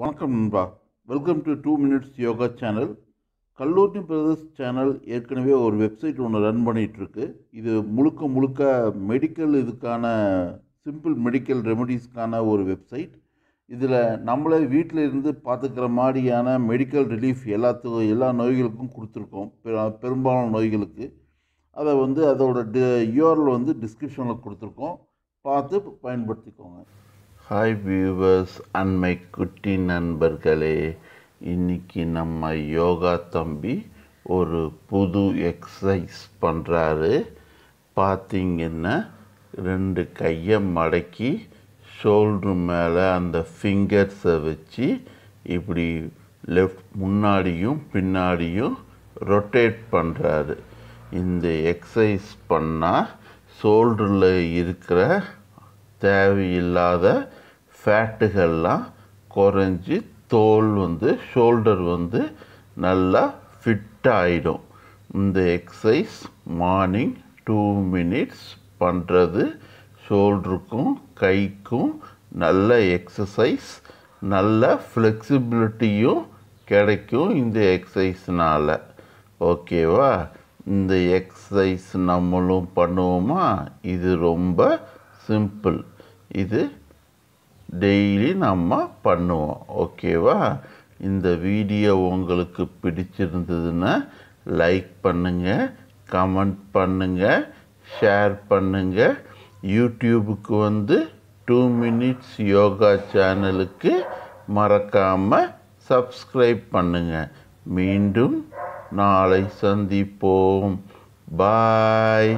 வணக்கம் நண்பா welcome to two minutes yoga channel கல்லூரி பிரதர்ஸ் சேனல் ஏற்கனவே ஒரு வெப்சைட் ஒன்று ரன் பண்ணிகிட்ருக்கு இது முழுக்க முழுக்க மெடிக்கல் இதுக்கான சிம்பிள் மெடிக்கல் ரெமடிஸ்க்கான ஒரு வெப்சைட் இதில் நம்மளே வீட்டில் இருந்து பார்த்துக்கிற மாதிரியான மெடிக்கல் ரிலீஃப் எல்லாத்துக்கும் எல்லா நோய்களுக்கும் கொடுத்துருக்கோம் பெரும்பாலான நோய்களுக்கு அதை வந்து அதோட டி யூஆரில் வந்து டிஸ்கிரிப்ஷனில் கொடுத்துருக்கோம் பார்த்து பயன்படுத்திக்கோங்க ஹாய் வியூவர்ஸ் அண்மை குட்டி நண்பர்களே இன்றைக்கி நம்ம யோகா தம்பி ஒரு புது எக்ஸசைஸ் பண்ணுறாரு பார்த்திங்கன்னா ரெண்டு கையை மடக்கி ஷோல்ட்ரு மேலே அந்த ஃபிங்கர்ஸை வச்சு இப்படி லெஃப்ட் முன்னாடியும் பின்னாடியும் ரொட்டேட் பண்ணுறாரு இந்த எக்ஸசைஸ் பண்ணால் ஷோல்டரில் இருக்கிற தேவையில்லாத ஃபேட்டுகள்லாம் குறைஞ்சி தோல் வந்து ஷோல்டர் வந்து நல்லா ஃபிட் ஆகிடும் இந்த எக்ஸசைஸ் மார்னிங் டூ மினிட்ஸ் பண்ணுறது ஷோல்டருக்கும் கைக்கும் நல்ல எக்ஸசைஸ் நல்ல ஃப்ளெக்சிபிலிட்டியும் கிடைக்கும் இந்த எக்ஸசைஸ்னால் ஓகேவா இந்த எக்ஸசைஸ் நம்மளும் பண்ணுவோமா இது ரொம்ப சிம்பிள் இது டெய்லி நம்ம பண்ணுவோம் ஓகேவா இந்த வீடியோ உங்களுக்கு பிடிச்சிருந்ததுன்னா லைக் பண்ணுங்கள் கமெண்ட் பண்ணுங்கள் ஷேர் பண்ணுங்கள் யூடியூபுக்கு வந்து டூ மினிட்ஸ் யோகா சேனலுக்கு மறக்காமல் சப்ஸ்கிரைப் பண்ணுங்கள் மீண்டும் நாளை சந்திப்போம் பாய்